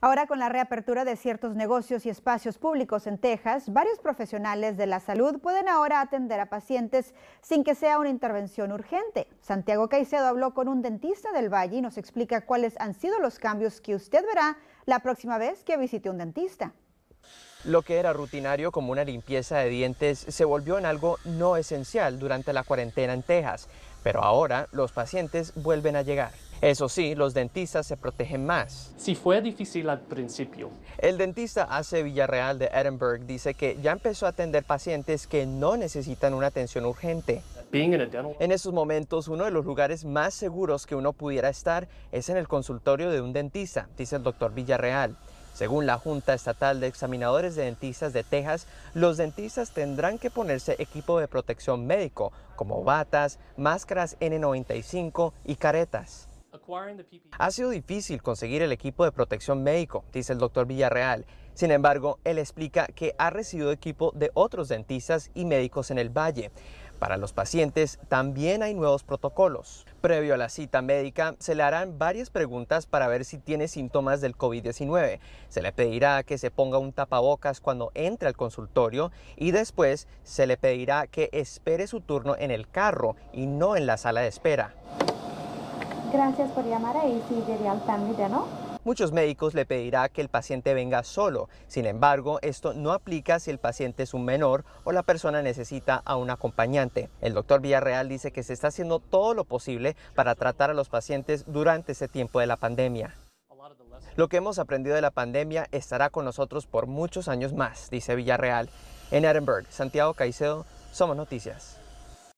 Ahora con la reapertura de ciertos negocios y espacios públicos en Texas, varios profesionales de la salud pueden ahora atender a pacientes sin que sea una intervención urgente. Santiago Caicedo habló con un dentista del Valle y nos explica cuáles han sido los cambios que usted verá la próxima vez que visite un dentista. Lo que era rutinario como una limpieza de dientes se volvió en algo no esencial durante la cuarentena en Texas, pero ahora los pacientes vuelven a llegar. Eso sí, los dentistas se protegen más. Si fue difícil al principio. El dentista AC Villarreal de Edinburgh dice que ya empezó a atender pacientes que no necesitan una atención urgente. En esos momentos, uno de los lugares más seguros que uno pudiera estar es en el consultorio de un dentista, dice el doctor Villarreal. Según la Junta Estatal de Examinadores de Dentistas de Texas, los dentistas tendrán que ponerse equipo de protección médico, como batas, máscaras N95 y caretas. E. Ha sido difícil conseguir el equipo de protección médico, dice el doctor Villarreal. Sin embargo, él explica que ha recibido equipo de otros dentistas y médicos en el valle. Para los pacientes también hay nuevos protocolos. Previo a la cita médica, se le harán varias preguntas para ver si tiene síntomas del COVID-19. Se le pedirá que se ponga un tapabocas cuando entre al consultorio y después se le pedirá que espere su turno en el carro y no en la sala de espera. Gracias por llamar a Family Muchos médicos le pedirá que el paciente venga solo. Sin embargo, esto no aplica si el paciente es un menor o la persona necesita a un acompañante. El doctor Villarreal dice que se está haciendo todo lo posible para tratar a los pacientes durante ese tiempo de la pandemia. Lo que hemos aprendido de la pandemia estará con nosotros por muchos años más, dice Villarreal. En Edinburgh, Santiago Caicedo, Somos Noticias.